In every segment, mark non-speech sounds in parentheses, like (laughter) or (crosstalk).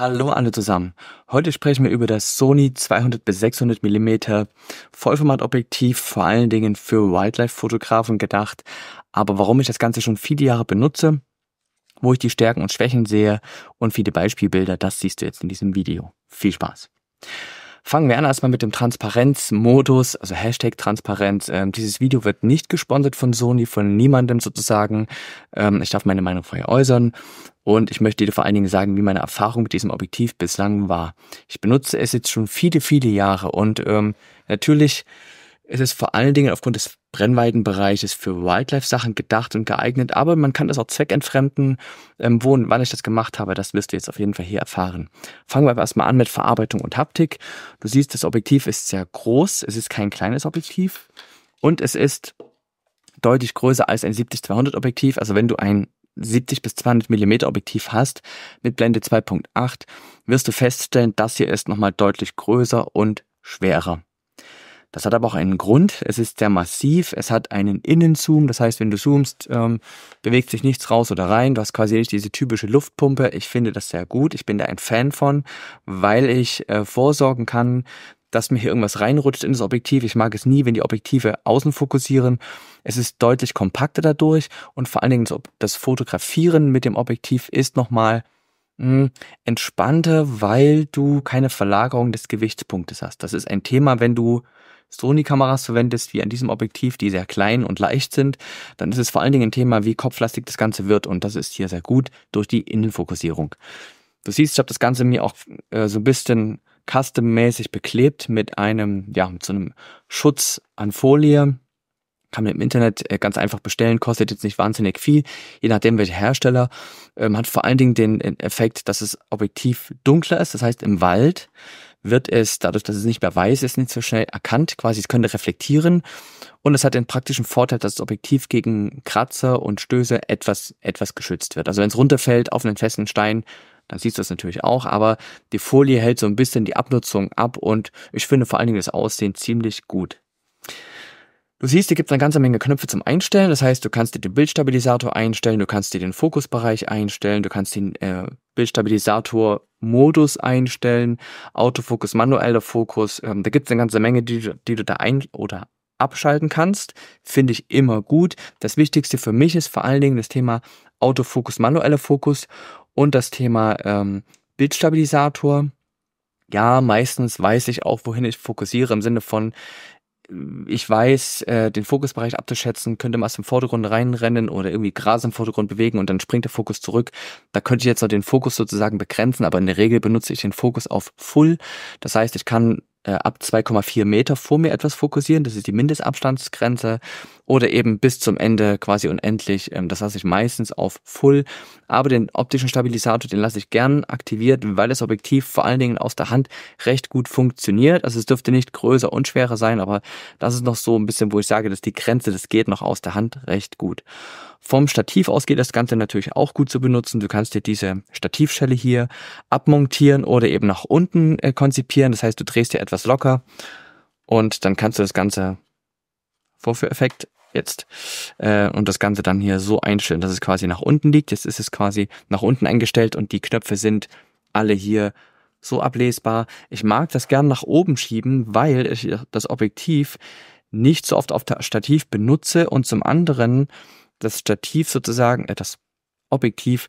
Hallo alle zusammen. Heute sprechen wir über das Sony 200 bis 600 mm Vollformatobjektiv, vor allen Dingen für Wildlife-Fotografen gedacht. Aber warum ich das Ganze schon viele Jahre benutze, wo ich die Stärken und Schwächen sehe und viele Beispielbilder, das siehst du jetzt in diesem Video. Viel Spaß! Fangen wir an erstmal mit dem Transparenzmodus, also Hashtag Transparenz. Ähm, dieses Video wird nicht gesponsert von Sony, von niemandem sozusagen. Ähm, ich darf meine Meinung vorher äußern. Und ich möchte dir vor allen Dingen sagen, wie meine Erfahrung mit diesem Objektiv bislang war. Ich benutze es jetzt schon viele, viele Jahre und ähm, natürlich es ist vor allen Dingen aufgrund des Brennweitenbereiches für Wildlife-Sachen gedacht und geeignet, aber man kann das auch zweckentfremden. Ähm, wo und wann ich das gemacht habe, das wirst du jetzt auf jeden Fall hier erfahren. Fangen wir aber erstmal an mit Verarbeitung und Haptik. Du siehst, das Objektiv ist sehr groß, es ist kein kleines Objektiv und es ist deutlich größer als ein 70-200 Objektiv. Also wenn du ein 70 bis 200 Millimeter Objektiv hast mit Blende 2.8, wirst du feststellen, das hier ist nochmal deutlich größer und schwerer. Das hat aber auch einen Grund. Es ist sehr massiv. Es hat einen Innenzoom. Das heißt, wenn du zoomst, ähm, bewegt sich nichts raus oder rein. Du hast quasi nicht diese typische Luftpumpe. Ich finde das sehr gut. Ich bin da ein Fan von, weil ich äh, vorsorgen kann, dass mir hier irgendwas reinrutscht in das Objektiv. Ich mag es nie, wenn die Objektive außen fokussieren. Es ist deutlich kompakter dadurch und vor allen Dingen das Fotografieren mit dem Objektiv ist nochmal hm, entspannter, weil du keine Verlagerung des Gewichtspunktes hast. Das ist ein Thema, wenn du Sony-Kameras verwendest, wie an diesem Objektiv, die sehr klein und leicht sind, dann ist es vor allen Dingen ein Thema, wie kopflastig das Ganze wird. Und das ist hier sehr gut durch die Innenfokussierung. Du siehst, ich habe das Ganze mir auch äh, so ein bisschen custom-mäßig beklebt mit einem, ja, mit so einem Schutz an Folie. Kann man im Internet äh, ganz einfach bestellen, kostet jetzt nicht wahnsinnig viel, je nachdem welcher Hersteller. Ähm, hat vor allen Dingen den äh, Effekt, dass das Objektiv dunkler ist, das heißt im Wald wird es, dadurch, dass es nicht mehr weiß ist, nicht so schnell erkannt. Quasi, es könnte reflektieren. Und es hat den praktischen Vorteil, dass das Objektiv gegen Kratzer und Stöße etwas, etwas geschützt wird. Also wenn es runterfällt auf einen festen Stein, dann siehst du es natürlich auch, aber die Folie hält so ein bisschen die Abnutzung ab und ich finde vor allen Dingen das Aussehen ziemlich gut. Du siehst, hier gibt es eine ganze Menge Knöpfe zum Einstellen. Das heißt, du kannst dir den Bildstabilisator einstellen, du kannst dir den Fokusbereich einstellen, du kannst den äh, Bildstabilisator Modus einstellen, Autofokus, manueller Fokus. Ähm, da gibt es eine ganze Menge, die, die du da ein oder abschalten kannst. Finde ich immer gut. Das Wichtigste für mich ist vor allen Dingen das Thema Autofokus, manueller Fokus und das Thema ähm, Bildstabilisator. Ja, meistens weiß ich auch, wohin ich fokussiere, im Sinne von, ich weiß, äh, den Fokusbereich abzuschätzen, könnte man aus dem Vordergrund reinrennen oder irgendwie Gras im Vordergrund bewegen und dann springt der Fokus zurück. Da könnte ich jetzt noch den Fokus sozusagen begrenzen, aber in der Regel benutze ich den Fokus auf Full. Das heißt, ich kann äh, ab 2,4 Meter vor mir etwas fokussieren. Das ist die Mindestabstandsgrenze oder eben bis zum Ende quasi unendlich. Ähm, das lasse ich meistens auf Full. Aber den optischen Stabilisator, den lasse ich gern aktiviert, weil das Objektiv vor allen Dingen aus der Hand recht gut funktioniert. Also es dürfte nicht größer und schwerer sein, aber das ist noch so ein bisschen, wo ich sage, dass die Grenze, das geht noch aus der Hand recht gut. Vom Stativ aus geht das Ganze natürlich auch gut zu benutzen. Du kannst dir diese Stativschelle hier abmontieren oder eben nach unten äh, konzipieren. Das heißt, du drehst dir etwas locker und dann kannst du das Ganze Vorführeffekt jetzt äh, und das Ganze dann hier so einstellen, dass es quasi nach unten liegt. Jetzt ist es quasi nach unten eingestellt und die Knöpfe sind alle hier so ablesbar. Ich mag das gern nach oben schieben, weil ich das Objektiv nicht so oft auf der Stativ benutze und zum anderen das Stativ sozusagen, äh, das Objektiv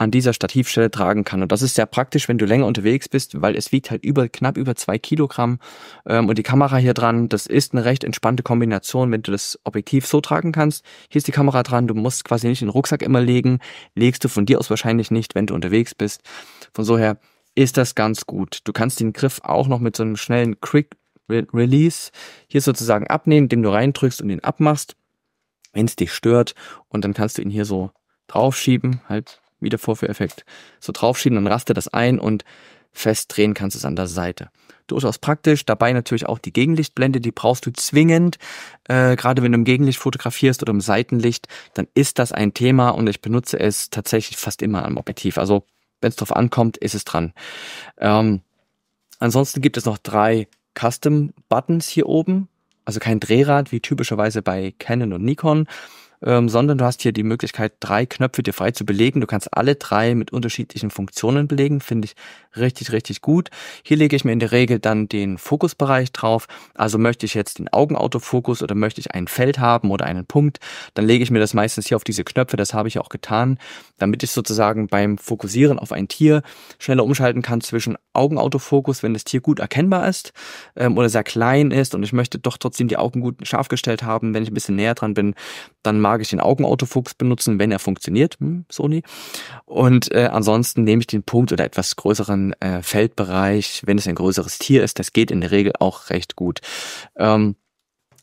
an dieser Stativstelle tragen kann. Und das ist sehr praktisch, wenn du länger unterwegs bist, weil es wiegt halt über knapp über zwei Kilogramm ähm, und die Kamera hier dran, das ist eine recht entspannte Kombination, wenn du das Objektiv so tragen kannst. Hier ist die Kamera dran, du musst quasi nicht den Rucksack immer legen, legst du von dir aus wahrscheinlich nicht, wenn du unterwegs bist. Von so her ist das ganz gut. Du kannst den Griff auch noch mit so einem schnellen Quick Release hier sozusagen abnehmen, indem du reindrückst und ihn abmachst, wenn es dich stört. Und dann kannst du ihn hier so draufschieben, halt wie der Vorführeffekt, so draufschieben, dann rastet das ein und festdrehen kannst es an der Seite. Durchaus praktisch, dabei natürlich auch die Gegenlichtblende, die brauchst du zwingend. Äh, gerade wenn du im Gegenlicht fotografierst oder im Seitenlicht, dann ist das ein Thema und ich benutze es tatsächlich fast immer am Objektiv. Also wenn es drauf ankommt, ist es dran. Ähm, ansonsten gibt es noch drei Custom Buttons hier oben. Also kein Drehrad wie typischerweise bei Canon und Nikon, ähm, sondern du hast hier die Möglichkeit, drei Knöpfe dir frei zu belegen. Du kannst alle drei mit unterschiedlichen Funktionen belegen. Finde ich richtig, richtig gut. Hier lege ich mir in der Regel dann den Fokusbereich drauf. Also möchte ich jetzt den Augenautofokus oder möchte ich ein Feld haben oder einen Punkt, dann lege ich mir das meistens hier auf diese Knöpfe. Das habe ich auch getan, damit ich sozusagen beim Fokussieren auf ein Tier schneller umschalten kann zwischen Augenautofokus, wenn das Tier gut erkennbar ist ähm, oder sehr klein ist und ich möchte doch trotzdem die Augen gut scharf gestellt haben. Wenn ich ein bisschen näher dran bin, dann mache mag ich den Augenautofuchs benutzen, wenn er funktioniert, hm, Sony. Und äh, ansonsten nehme ich den Punkt oder etwas größeren äh, Feldbereich, wenn es ein größeres Tier ist. Das geht in der Regel auch recht gut. Ähm,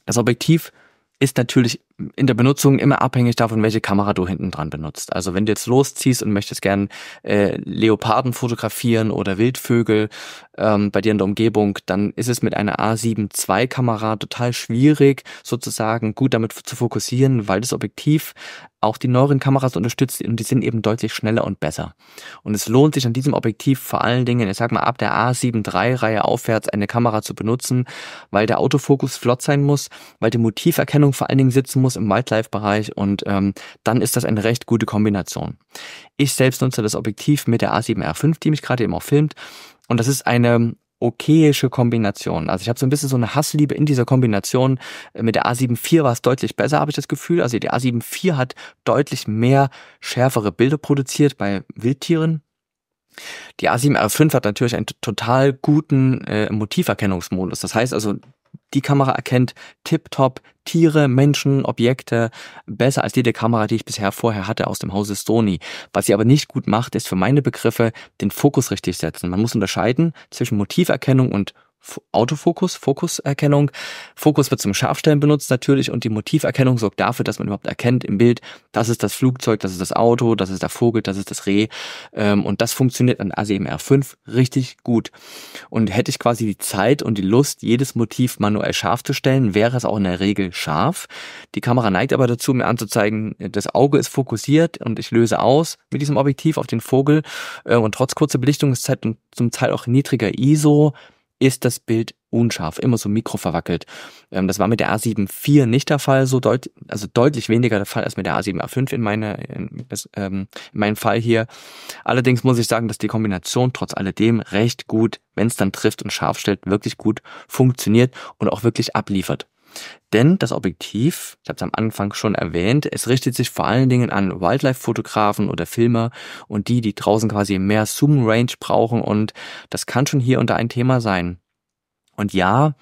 das Objektiv ist natürlich in der Benutzung immer abhängig davon, welche Kamera du hinten dran benutzt. Also wenn du jetzt losziehst und möchtest gern äh, Leoparden fotografieren oder Wildvögel ähm, bei dir in der Umgebung, dann ist es mit einer A7 II Kamera total schwierig, sozusagen gut damit zu fokussieren, weil das Objektiv auch die neueren Kameras unterstützt und die sind eben deutlich schneller und besser. Und es lohnt sich an diesem Objektiv vor allen Dingen, ich sag mal, ab der A7 III Reihe aufwärts eine Kamera zu benutzen, weil der Autofokus flott sein muss, weil die Motiverkennung vor allen Dingen sitzen muss, muss im Wildlife-Bereich und ähm, dann ist das eine recht gute Kombination. Ich selbst nutze das Objektiv mit der A7R5, die mich gerade eben auch filmt und das ist eine okayische Kombination. Also ich habe so ein bisschen so eine Hassliebe in dieser Kombination. Mit der A7 IV war es deutlich besser, habe ich das Gefühl. Also die A7 IV hat deutlich mehr schärfere Bilder produziert bei Wildtieren, die A7R5 hat natürlich einen total guten äh, Motiverkennungsmodus. Das heißt also, die Kamera erkennt tiptop Tiere, Menschen, Objekte besser als jede Kamera, die ich bisher vorher hatte aus dem Hause Sony. Was sie aber nicht gut macht, ist für meine Begriffe den Fokus richtig setzen. Man muss unterscheiden zwischen Motiverkennung und Autofokus, Fokuserkennung. Fokus wird zum Scharfstellen benutzt natürlich und die Motiverkennung sorgt dafür, dass man überhaupt erkennt im Bild, das ist das Flugzeug, das ist das Auto, das ist der Vogel, das ist das Reh. Ähm, und das funktioniert an ACMR 5 richtig gut. Und hätte ich quasi die Zeit und die Lust, jedes Motiv manuell scharf zu stellen, wäre es auch in der Regel scharf. Die Kamera neigt aber dazu, mir anzuzeigen, das Auge ist fokussiert und ich löse aus mit diesem Objektiv auf den Vogel. Äh, und trotz kurzer Belichtungszeit und zum Teil auch niedriger ISO ist das Bild unscharf, immer so mikroverwackelt. Ähm, das war mit der a 74 nicht der Fall, so deut also deutlich weniger der Fall als mit der A7A5 in, meine, in, ähm, in meinem Fall hier. Allerdings muss ich sagen, dass die Kombination trotz alledem recht gut, wenn es dann trifft und scharf stellt, wirklich gut funktioniert und auch wirklich abliefert. Denn das Objektiv, ich habe es am Anfang schon erwähnt, es richtet sich vor allen Dingen an Wildlife-Fotografen oder Filmer und die, die draußen quasi mehr Zoom-Range brauchen und das kann schon hier unter ein Thema sein. Und ja,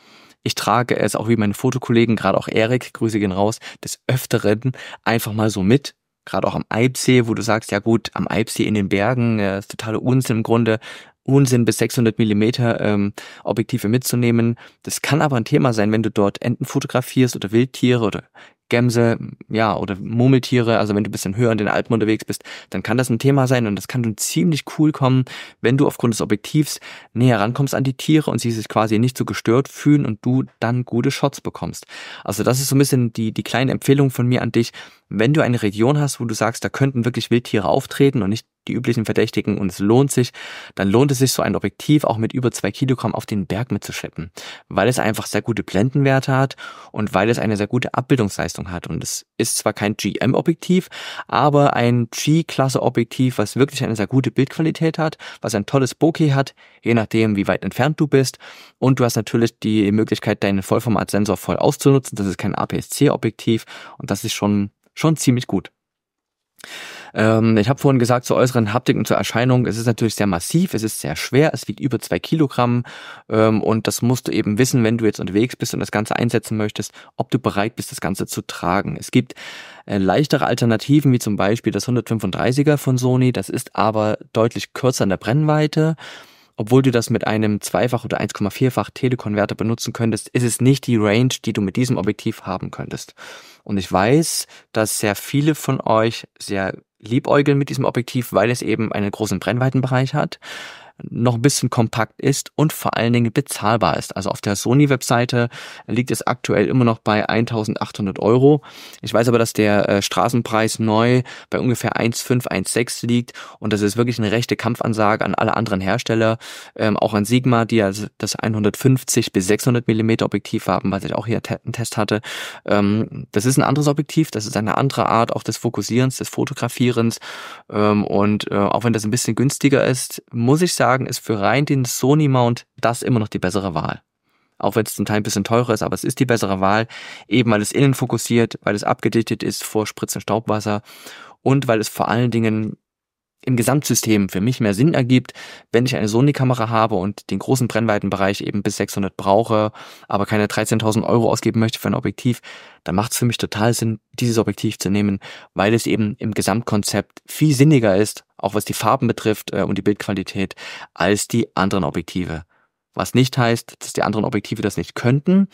ich trage es auch wie meine Fotokollegen, gerade auch Erik, Grüße gehen raus, des Öfteren einfach mal so mit. Gerade auch am Eibsee, wo du sagst, ja gut, am Eibsee in den Bergen, äh, ist totale Unsinn im Grunde, Unsinn, bis 600 Millimeter ähm, Objektive mitzunehmen. Das kann aber ein Thema sein, wenn du dort Enten fotografierst oder Wildtiere oder Gämse, ja, oder Murmeltiere, also wenn du ein bisschen höher in den Alpen unterwegs bist, dann kann das ein Thema sein und das kann nun ziemlich cool kommen, wenn du aufgrund des Objektivs näher rankommst an die Tiere und sie sich quasi nicht so gestört fühlen und du dann gute Shots bekommst. Also das ist so ein bisschen die, die kleine Empfehlung von mir an dich, wenn du eine Region hast, wo du sagst, da könnten wirklich Wildtiere auftreten und nicht die üblichen Verdächtigen und es lohnt sich, dann lohnt es sich, so ein Objektiv auch mit über zwei Kilogramm auf den Berg mitzuschleppen, weil es einfach sehr gute Blendenwerte hat und weil es eine sehr gute Abbildungsleistung hat. Und es ist zwar kein GM-Objektiv, aber ein G-Klasse-Objektiv, was wirklich eine sehr gute Bildqualität hat, was ein tolles Bokeh hat, je nachdem, wie weit entfernt du bist. Und du hast natürlich die Möglichkeit, deinen Vollformat-Sensor voll auszunutzen. Das ist kein APS-C-Objektiv und das ist schon schon ziemlich gut. Ähm, ich habe vorhin gesagt, zur äußeren Haptik und zur Erscheinung, es ist natürlich sehr massiv, es ist sehr schwer, es wiegt über zwei Kilogramm ähm, und das musst du eben wissen, wenn du jetzt unterwegs bist und das Ganze einsetzen möchtest, ob du bereit bist, das Ganze zu tragen. Es gibt äh, leichtere Alternativen, wie zum Beispiel das 135er von Sony, das ist aber deutlich kürzer in der Brennweite. Obwohl du das mit einem zweifach oder 1,4-fach Telekonverter benutzen könntest, ist es nicht die Range, die du mit diesem Objektiv haben könntest. Und ich weiß, dass sehr viele von euch sehr liebäugeln mit diesem Objektiv, weil es eben einen großen Brennweitenbereich hat noch ein bisschen kompakt ist und vor allen Dingen bezahlbar ist. Also auf der Sony-Webseite liegt es aktuell immer noch bei 1800 Euro. Ich weiß aber, dass der äh, Straßenpreis neu bei ungefähr 1,5, 1,6 liegt und das ist wirklich eine rechte Kampfansage an alle anderen Hersteller, ähm, auch an Sigma, die also das 150 bis 600 Millimeter Objektiv haben, was ich auch hier einen Test hatte. Ähm, das ist ein anderes Objektiv, das ist eine andere Art auch des Fokussierens, des Fotografierens ähm, und äh, auch wenn das ein bisschen günstiger ist, muss ich sagen, sagen, ist für rein den Sony Mount das immer noch die bessere Wahl. Auch wenn es zum Teil ein bisschen teurer ist, aber es ist die bessere Wahl, eben weil es innen fokussiert, weil es abgedichtet ist vor Spritzen Staubwasser und weil es vor allen Dingen im Gesamtsystem für mich mehr Sinn ergibt, wenn ich eine Sony-Kamera habe und den großen Brennweitenbereich eben bis 600 brauche, aber keine 13.000 Euro ausgeben möchte für ein Objektiv, dann macht es für mich total Sinn, dieses Objektiv zu nehmen, weil es eben im Gesamtkonzept viel sinniger ist, auch was die Farben betrifft äh, und die Bildqualität, als die anderen Objektive. Was nicht heißt, dass die anderen Objektive das nicht könnten.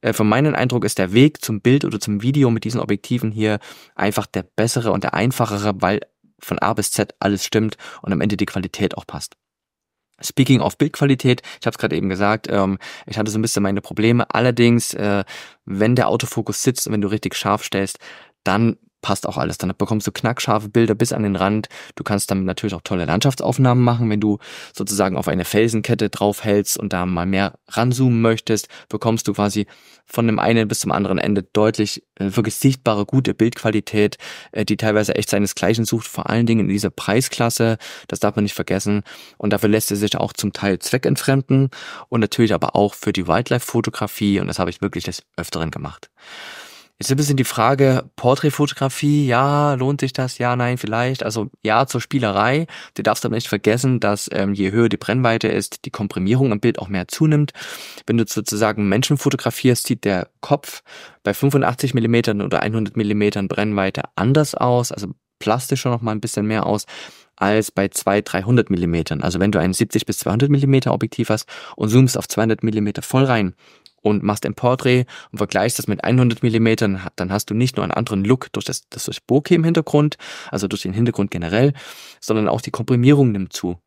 Äh, von meinem Eindruck ist der Weg zum Bild oder zum Video mit diesen Objektiven hier einfach der bessere und der einfachere, weil von A bis Z alles stimmt und am Ende die Qualität auch passt. Speaking of Bildqualität, ich habe es gerade eben gesagt, ähm, ich hatte so ein bisschen meine Probleme. Allerdings, äh, wenn der Autofokus sitzt und wenn du richtig scharf stellst, dann passt auch alles. Dann bekommst du knackscharfe Bilder bis an den Rand. Du kannst damit natürlich auch tolle Landschaftsaufnahmen machen, wenn du sozusagen auf eine Felsenkette draufhältst und da mal mehr ranzoomen möchtest, bekommst du quasi von dem einen bis zum anderen Ende deutlich äh, wirklich sichtbare, gute Bildqualität, äh, die teilweise echt seinesgleichen sucht, vor allen Dingen in dieser Preisklasse. Das darf man nicht vergessen. Und dafür lässt er sich auch zum Teil zweckentfremden und natürlich aber auch für die Wildlife-Fotografie. Und das habe ich wirklich des Öfteren gemacht. Ist ein bisschen die Frage, Porträtfotografie, ja, lohnt sich das? Ja, nein, vielleicht. Also ja zur Spielerei. Du darfst aber nicht vergessen, dass ähm, je höher die Brennweite ist, die Komprimierung am Bild auch mehr zunimmt. Wenn du sozusagen Menschen fotografierst, sieht der Kopf bei 85 Millimetern oder 100 Millimetern Brennweite anders aus, also plastischer noch mal ein bisschen mehr aus als bei 200, 300 Millimetern. Also wenn du ein 70 bis 200 Millimeter Objektiv hast und zoomst auf 200 Millimeter voll rein, und machst ein Porträt und vergleichst das mit 100 Millimetern, dann hast du nicht nur einen anderen Look durch das, das Bokeh im Hintergrund, also durch den Hintergrund generell, sondern auch die Komprimierung nimmt zu.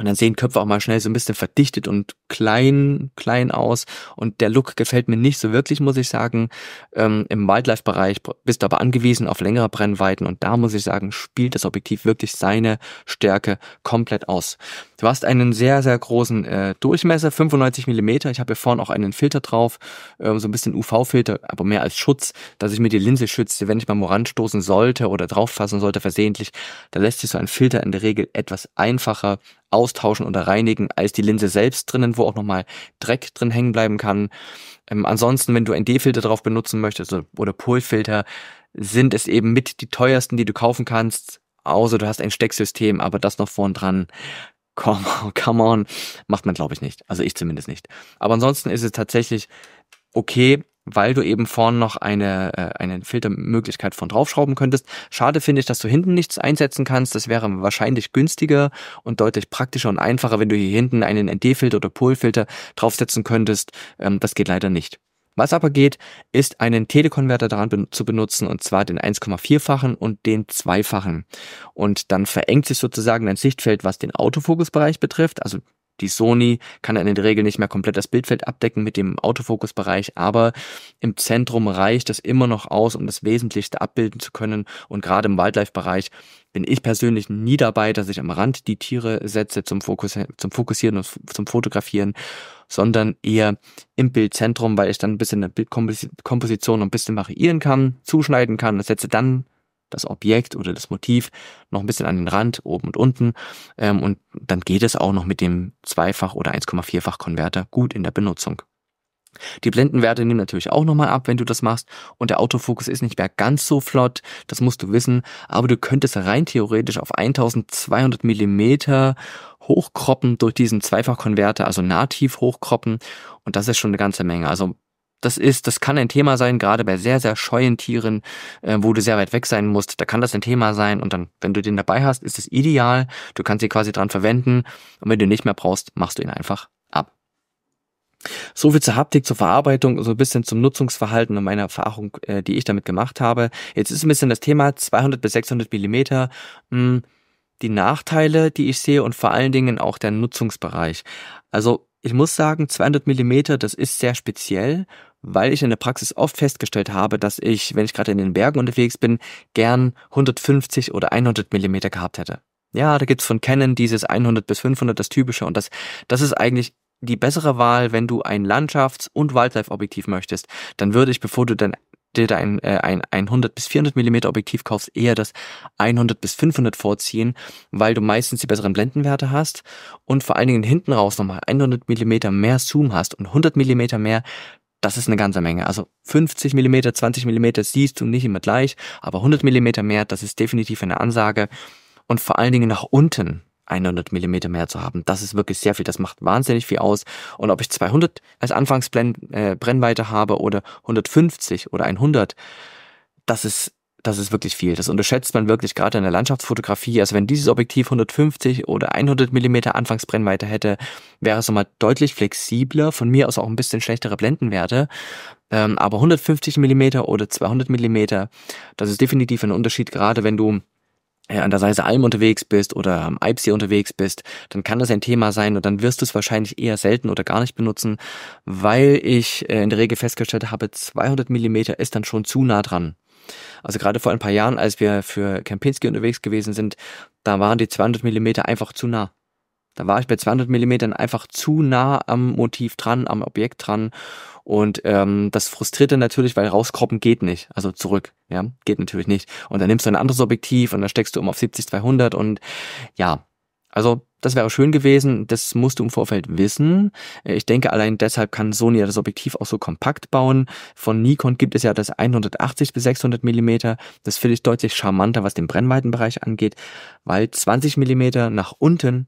Und dann sehen Köpfe auch mal schnell so ein bisschen verdichtet und klein, klein aus. Und der Look gefällt mir nicht so wirklich, muss ich sagen. Ähm, Im Wildlife-Bereich bist du aber angewiesen auf längere Brennweiten. Und da muss ich sagen, spielt das Objektiv wirklich seine Stärke komplett aus. Du hast einen sehr, sehr großen äh, Durchmesser, 95 Millimeter. Ich habe hier vorne auch einen Filter drauf, ähm, so ein bisschen UV-Filter, aber mehr als Schutz, dass ich mir die Linse schütze, wenn ich mal stoßen sollte oder drauffassen sollte versehentlich. Da lässt sich so ein Filter in der Regel etwas einfacher austauschen oder reinigen als die Linse selbst drinnen, wo auch nochmal Dreck drin hängen bleiben kann. Ähm, ansonsten, wenn du ND-Filter drauf benutzen möchtest oder Polfilter, sind es eben mit die teuersten, die du kaufen kannst, außer du hast ein Stecksystem, aber das noch vorn dran. Come on, (laughs) come on, macht man glaube ich nicht. Also ich zumindest nicht. Aber ansonsten ist es tatsächlich okay, weil du eben vorn noch eine, äh, eine Filtermöglichkeit von draufschrauben könntest. Schade finde ich, dass du hinten nichts einsetzen kannst. Das wäre wahrscheinlich günstiger und deutlich praktischer und einfacher, wenn du hier hinten einen ND-Filter oder Polfilter draufsetzen könntest. Ähm, das geht leider nicht. Was aber geht, ist einen Telekonverter daran ben zu benutzen und zwar den 1,4-fachen und den 2-fachen. Und dann verengt sich sozusagen dein Sichtfeld, was den Autofokusbereich betrifft. Also die Sony kann in der Regel nicht mehr komplett das Bildfeld abdecken mit dem Autofokusbereich, aber im Zentrum reicht das immer noch aus, um das Wesentlichste abbilden zu können. Und gerade im Wildlife-Bereich bin ich persönlich nie dabei, dass ich am Rand die Tiere setze zum, Fokus, zum Fokussieren und zum Fotografieren, sondern eher im Bildzentrum, weil ich dann ein bisschen eine Bildkomposition ein bisschen variieren kann, zuschneiden kann, setze dann das Objekt oder das Motiv noch ein bisschen an den Rand, oben und unten. Ähm, und dann geht es auch noch mit dem Zweifach- oder 1,4-fach Konverter gut in der Benutzung. Die Blendenwerte nehmen natürlich auch nochmal ab, wenn du das machst. Und der Autofokus ist nicht mehr ganz so flott, das musst du wissen. Aber du könntest rein theoretisch auf 1200 Millimeter hochkroppen durch diesen Zweifachkonverter, also nativ hochkroppen. Und das ist schon eine ganze Menge. Also das ist, das kann ein Thema sein, gerade bei sehr, sehr scheuen Tieren, äh, wo du sehr weit weg sein musst, da kann das ein Thema sein und dann, wenn du den dabei hast, ist es ideal, du kannst ihn quasi dran verwenden und wenn du ihn nicht mehr brauchst, machst du ihn einfach ab. So viel zur Haptik, zur Verarbeitung, so ein bisschen zum Nutzungsverhalten und meiner Erfahrung, äh, die ich damit gemacht habe. Jetzt ist ein bisschen das Thema 200 bis 600 Millimeter, mh, hm, die Nachteile, die ich sehe und vor allen Dingen auch der Nutzungsbereich. Also ich muss sagen, 200 Millimeter, das ist sehr speziell weil ich in der Praxis oft festgestellt habe, dass ich, wenn ich gerade in den Bergen unterwegs bin, gern 150 oder 100 Millimeter gehabt hätte. Ja, da gibt's von Canon dieses 100 bis 500, das typische und das, das ist eigentlich die bessere Wahl, wenn du ein Landschafts- und Wildlife-Objektiv möchtest. Dann würde ich, bevor du dann dir dein äh, ein 100 bis 400 Millimeter Objektiv kaufst, eher das 100 bis 500 vorziehen, weil du meistens die besseren Blendenwerte hast und vor allen Dingen hinten raus nochmal 100 Millimeter mehr Zoom hast und 100 Millimeter mehr das ist eine ganze Menge. Also 50 Millimeter, 20 Millimeter siehst du nicht immer gleich, aber 100 Millimeter mehr, das ist definitiv eine Ansage. Und vor allen Dingen nach unten 100 Millimeter mehr zu haben, das ist wirklich sehr viel. Das macht wahnsinnig viel aus. Und ob ich 200 als Anfangsbrennweite äh, habe oder 150 oder 100, das ist das ist wirklich viel. Das unterschätzt man wirklich gerade in der Landschaftsfotografie. Also wenn dieses Objektiv 150 oder 100 Millimeter Anfangsbrennweite hätte, wäre es nochmal deutlich flexibler. Von mir aus auch ein bisschen schlechtere Blendenwerte. Ähm, aber 150 Millimeter oder 200 Millimeter, das ist definitiv ein Unterschied, gerade wenn du äh, an der Seise Alm unterwegs bist oder am Eibsee unterwegs bist, dann kann das ein Thema sein und dann wirst du es wahrscheinlich eher selten oder gar nicht benutzen, weil ich äh, in der Regel festgestellt habe, 200 Millimeter ist dann schon zu nah dran. Also gerade vor ein paar Jahren, als wir für Kempinski unterwegs gewesen sind, da waren die 200 Millimeter einfach zu nah. Da war ich bei 200 Millimetern einfach zu nah am Motiv dran, am Objekt dran. Und ähm, das frustrierte natürlich, weil rauskroppen geht nicht. Also zurück, ja, geht natürlich nicht. Und dann nimmst du ein anderes Objektiv und dann steckst du um auf 70, 200 und ja, also das wäre schön gewesen, das musst du im Vorfeld wissen. Äh, ich denke, allein deshalb kann Sony das Objektiv auch so kompakt bauen. Von Nikon gibt es ja das 180 bis 600 Millimeter. Das finde ich deutlich charmanter, was den Brennweitenbereich angeht, weil 20 Millimeter nach unten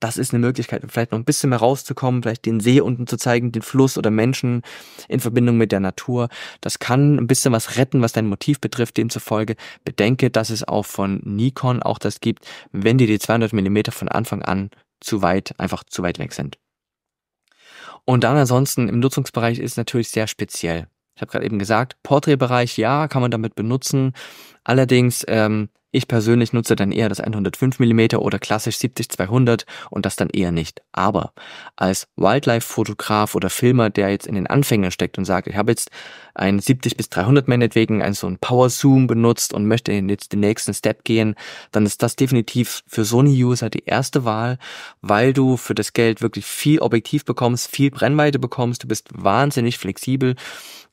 das ist eine Möglichkeit, vielleicht noch ein bisschen mehr rauszukommen, vielleicht den See unten zu zeigen, den Fluss oder Menschen in Verbindung mit der Natur. Das kann ein bisschen was retten, was dein Motiv betrifft. Demzufolge bedenke, dass es auch von Nikon auch das gibt, wenn dir die 200 Millimeter von Anfang an zu weit, einfach zu weit weg sind. Und dann ansonsten im Nutzungsbereich ist es natürlich sehr speziell. Ich habe gerade eben gesagt, Porträtbereich, ja, kann man damit benutzen. Allerdings ähm, ich persönlich nutze dann eher das 105 mm oder klassisch 70-200 und das dann eher nicht. Aber als Wildlife-Fotograf oder Filmer, der jetzt in den Anfängen steckt und sagt, ich habe jetzt ein 70 bis 300 meinetwegen, ein so ein Power Zoom benutzt und möchte jetzt den nächsten Step gehen, dann ist das definitiv für Sony-User die erste Wahl, weil du für das Geld wirklich viel Objektiv bekommst, viel Brennweite bekommst, du bist wahnsinnig flexibel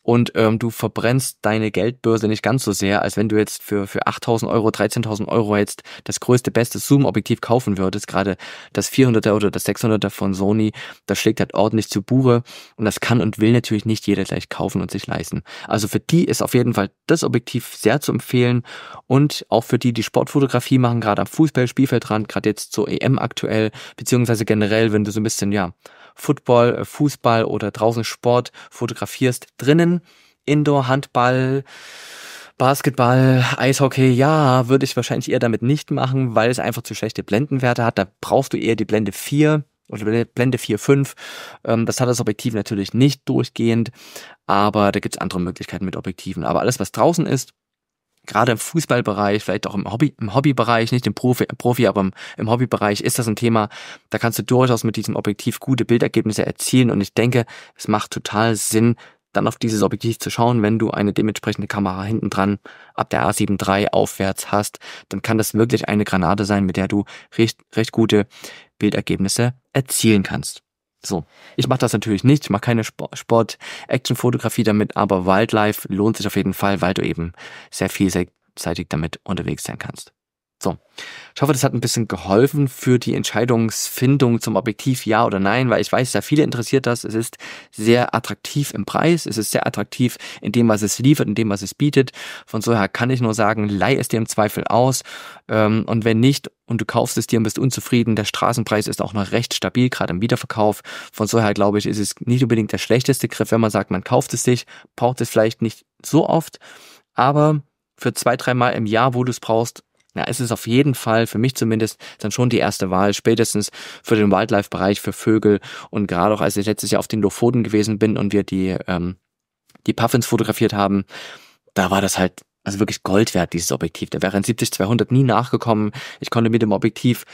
und ähm, du verbrennst deine Geldbörse nicht ganz so sehr, als wenn du jetzt für, für 8.000 Euro, 13.000 Euro jetzt das größte, beste Zoom-Objektiv kaufen würdest. Gerade das 400er oder das 600er von Sony, das schlägt halt ordentlich zu Buche und das kann und will natürlich nicht jeder gleich kaufen und sich leisten. Also für die ist auf jeden Fall das Objektiv sehr zu empfehlen und auch für die, die Sportfotografie machen, gerade am Fußballspielfeldrand, gerade jetzt zur EM aktuell, beziehungsweise generell, wenn du so ein bisschen, ja, Football, äh, Fußball oder draußen Sport fotografierst, drinnen Indoor, Handball, Basketball, Eishockey, ja, würde ich wahrscheinlich eher damit nicht machen, weil es einfach zu schlechte Blendenwerte hat. Da brauchst du eher die Blende 4 oder Blende 4.5. Ähm, das hat das Objektiv natürlich nicht durchgehend, aber da gibt es andere Möglichkeiten mit Objektiven. Aber alles, was draußen ist, gerade im Fußballbereich, vielleicht auch im Hobby, im Hobbybereich, nicht im Profi, Profi aber im, im, Hobbybereich ist das ein Thema. Da kannst du durchaus mit diesem Objektiv gute Bildergebnisse erzielen und ich denke, es macht total Sinn, dann auf dieses Objektiv zu schauen, wenn du eine dementsprechende Kamera hinten dran ab der A7 III aufwärts hast, dann kann das wirklich eine Granate sein, mit der du recht, recht gute Bildergebnisse erzielen kannst. So, ich mache das natürlich nicht, ich mache keine Sport-Action-Fotografie damit, aber Wildlife lohnt sich auf jeden Fall, weil du eben sehr vielseitig damit unterwegs sein kannst. So. Ich hoffe, das hat ein bisschen geholfen für die Entscheidungsfindung zum Objektiv ja oder nein, weil ich weiß, da viele interessiert das. Es ist sehr attraktiv im Preis, es ist sehr attraktiv in dem, was es liefert, in dem, was es bietet. Von so her kann ich nur sagen, leih es dir im Zweifel aus. Ähm, und wenn nicht und du kaufst es dir und bist unzufrieden, der Straßenpreis ist auch noch recht stabil, gerade im Wiederverkauf. Von so her glaube ich, ist es nicht unbedingt der schlechteste Griff, wenn man sagt, man kauft es sich, braucht es vielleicht nicht so oft, aber für zwei, dreimal im Jahr, wo du es brauchst, ja, es ist auf jeden Fall, für mich zumindest, dann schon die erste Wahl, spätestens für den Wildlife-Bereich, für Vögel und gerade auch, als ich letztes Jahr auf den Lofoten gewesen bin und wir die, ähm, die Puffins fotografiert haben, da war das halt also wirklich Gold wert, dieses Objektiv. Da wäre ein 70-200 nie nachgekommen. Ich konnte mit dem Objektiv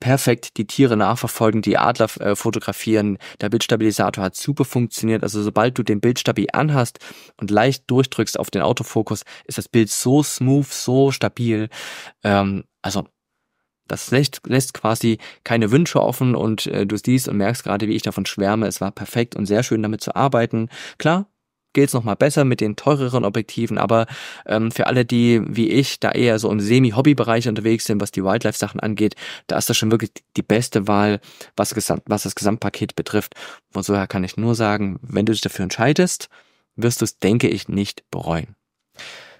perfekt die Tiere nachverfolgen, die Adler äh, fotografieren. Der Bildstabilisator hat super funktioniert. Also sobald du den Bildstabi anhast und leicht durchdrückst auf den Autofokus, ist das Bild so smooth, so stabil. Ähm, also das lässt, lässt quasi keine Wünsche offen und äh, du siehst und merkst gerade, wie ich davon schwärme. Es war perfekt und sehr schön damit zu arbeiten. Klar, geht's nochmal besser mit den teureren Objektiven, aber ähm, für alle, die wie ich da eher so im Semi-Hobby-Bereich unterwegs sind, was die Wildlife-Sachen angeht, da ist das schon wirklich die beste Wahl, was, gesamt, was das Gesamtpaket betrifft. Von daher kann ich nur sagen, wenn du dich dafür entscheidest, wirst du es, denke ich, nicht bereuen.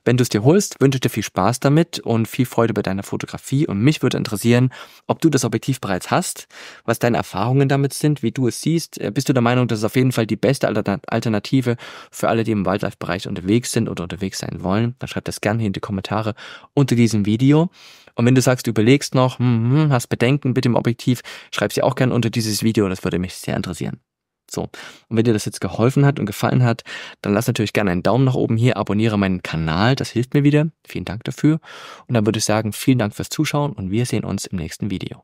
Wenn du es dir holst, wünsche ich dir viel Spaß damit und viel Freude bei deiner Fotografie. Und mich würde interessieren, ob du das Objektiv bereits hast, was deine Erfahrungen damit sind, wie du es siehst. Äh, bist du der Meinung, dass es auf jeden Fall die beste Alternative für alle, die im Wildlife-Bereich unterwegs sind oder unterwegs sein wollen? Dann schreib das gerne in die Kommentare unter diesem Video. Und wenn du sagst, du überlegst noch, hm, hm, hast Bedenken mit dem Objektiv, schreib sie auch gerne unter dieses Video. Das würde mich sehr interessieren. So. Und wenn dir das jetzt geholfen hat und gefallen hat, dann lass natürlich gerne einen Daumen nach oben hier, abonniere meinen Kanal, das hilft mir wieder. Vielen Dank dafür. Und dann würde ich sagen, vielen Dank fürs Zuschauen und wir sehen uns im nächsten Video.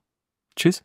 Tschüss.